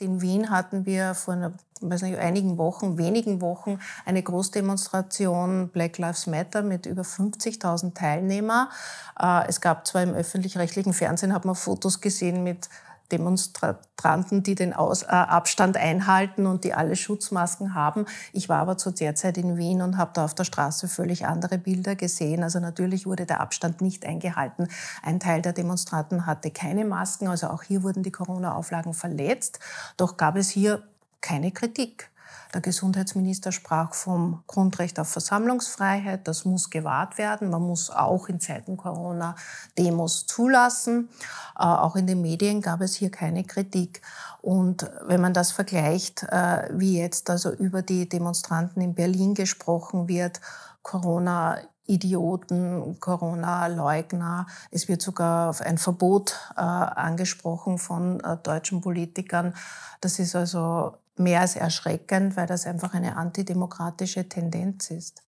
In Wien hatten wir vor einer, weiß nicht, einigen Wochen, wenigen Wochen eine Großdemonstration Black Lives Matter mit über 50.000 Teilnehmer. Äh, es gab zwar im öffentlich-rechtlichen Fernsehen, hat man Fotos gesehen mit Demonstranten, die den Aus äh, Abstand einhalten und die alle Schutzmasken haben. Ich war aber zu der Zeit in Wien und habe da auf der Straße völlig andere Bilder gesehen. Also natürlich wurde der Abstand nicht eingehalten. Ein Teil der Demonstranten hatte keine Masken, also auch hier wurden die Corona-Auflagen verletzt. Doch gab es hier keine Kritik. Der Gesundheitsminister sprach vom Grundrecht auf Versammlungsfreiheit. Das muss gewahrt werden. Man muss auch in Zeiten Corona Demos zulassen. Äh, auch in den Medien gab es hier keine Kritik. Und wenn man das vergleicht, äh, wie jetzt also über die Demonstranten in Berlin gesprochen wird, Corona Idioten, Corona-Leugner. Es wird sogar auf ein Verbot äh, angesprochen von äh, deutschen Politikern. Das ist also mehr als erschreckend, weil das einfach eine antidemokratische Tendenz ist.